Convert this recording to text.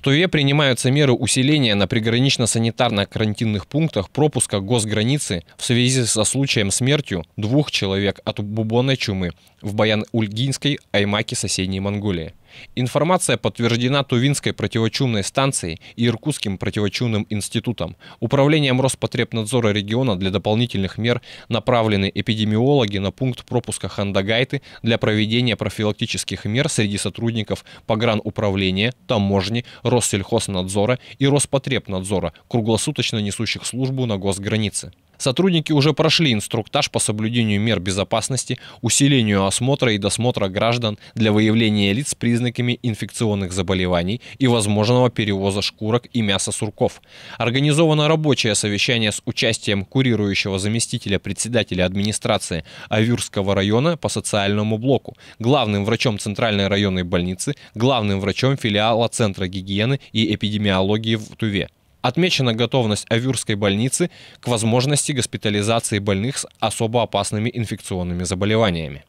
В Туве принимаются меры усиления на пригранично-санитарно-карантинных пунктах пропуска госграницы в связи со случаем смертью двух человек от бубонной чумы в Баян-Ульгинской аймаке соседней Монголии. Информация подтверждена Тувинской противочумной станцией и Иркутским противочумным институтом. Управлением Роспотребнадзора региона для дополнительных мер направлены эпидемиологи на пункт пропуска Хандагайты для проведения профилактических мер среди сотрудников погрануправления, таможни, Россельхознадзора и Роспотребнадзора, круглосуточно несущих службу на госгранице. Сотрудники уже прошли инструктаж по соблюдению мер безопасности, усилению осмотра и досмотра граждан для выявления лиц с признаками инфекционных заболеваний и возможного перевоза шкурок и мяса сурков. Организовано рабочее совещание с участием курирующего заместителя председателя администрации Авюрского района по социальному блоку, главным врачом Центральной районной больницы, главным врачом филиала Центра гигиены и эпидемиологии в Туве. Отмечена готовность Авюрской больницы к возможности госпитализации больных с особо опасными инфекционными заболеваниями.